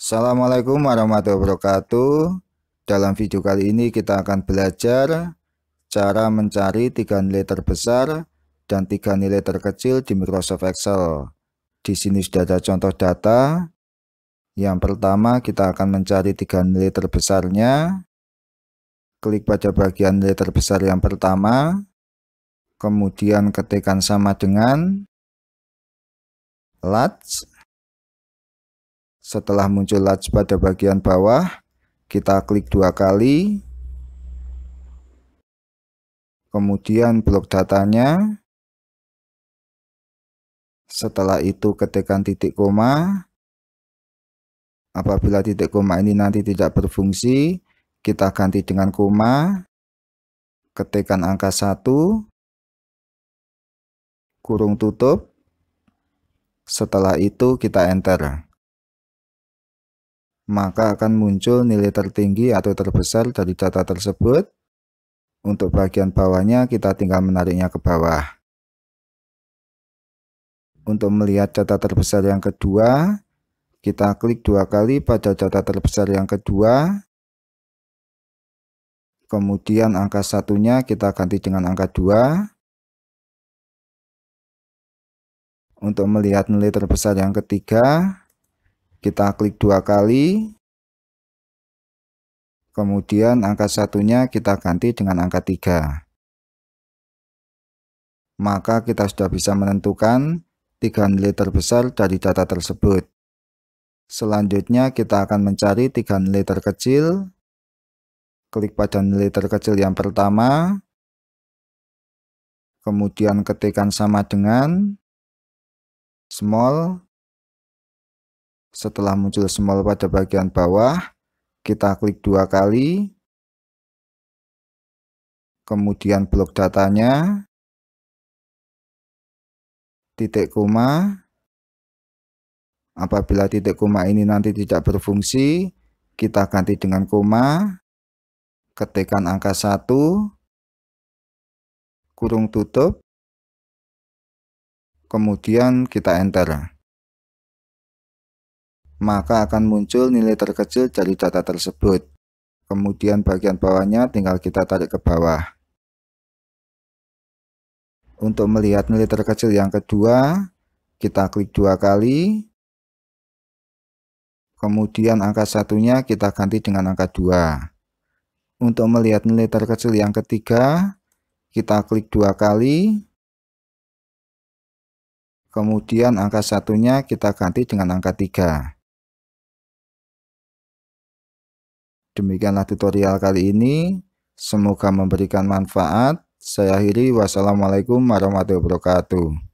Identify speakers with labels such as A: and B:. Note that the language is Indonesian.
A: Assalamualaikum warahmatullahi wabarakatuh Dalam video kali ini kita akan belajar Cara mencari tiga nilai terbesar dan tiga nilai terkecil di Microsoft Excel Di sini sudah ada contoh data Yang pertama kita akan mencari tiga nilai terbesarnya Klik pada bagian nilai terbesar yang pertama Kemudian ketikkan sama dengan LARGE. Setelah muncul latch pada bagian bawah, kita klik dua kali.
B: Kemudian blok datanya. Setelah itu ketikkan titik koma. Apabila
A: titik koma ini nanti tidak berfungsi, kita ganti dengan koma.
B: Ketikkan angka 1. Kurung tutup. Setelah itu kita enter
A: maka akan muncul nilai tertinggi atau terbesar dari data tersebut. Untuk bagian bawahnya kita tinggal menariknya ke bawah. Untuk melihat data terbesar yang kedua, kita klik dua kali pada data
B: terbesar yang kedua. Kemudian angka satunya kita ganti dengan angka 2.
A: Untuk melihat nilai terbesar yang ketiga, kita klik dua kali.
B: Kemudian angka satunya kita ganti dengan angka 3. Maka kita sudah bisa menentukan
A: tiga nilai terbesar dari data tersebut. Selanjutnya kita akan mencari tiga nilai terkecil. Klik pada nilai terkecil yang pertama.
B: Kemudian ketikkan sama dengan small setelah muncul small pada bagian bawah, kita klik dua kali. Kemudian blok datanya. Titik
A: koma. Apabila titik koma ini nanti tidak berfungsi,
B: kita ganti dengan koma. Ketikkan angka 1. Kurung tutup. Kemudian kita enter maka akan muncul nilai
A: terkecil dari data tersebut. Kemudian bagian bawahnya tinggal kita tarik ke bawah.
B: Untuk melihat nilai terkecil yang kedua, kita klik dua kali. Kemudian angka
A: satunya kita ganti dengan angka 2. Untuk melihat nilai terkecil yang
B: ketiga, kita klik dua kali. Kemudian angka satunya kita ganti dengan angka 3.
A: demikianlah tutorial kali ini. Semoga memberikan manfaat. Saya akhiri. Wassalamualaikum warahmatullahi wabarakatuh.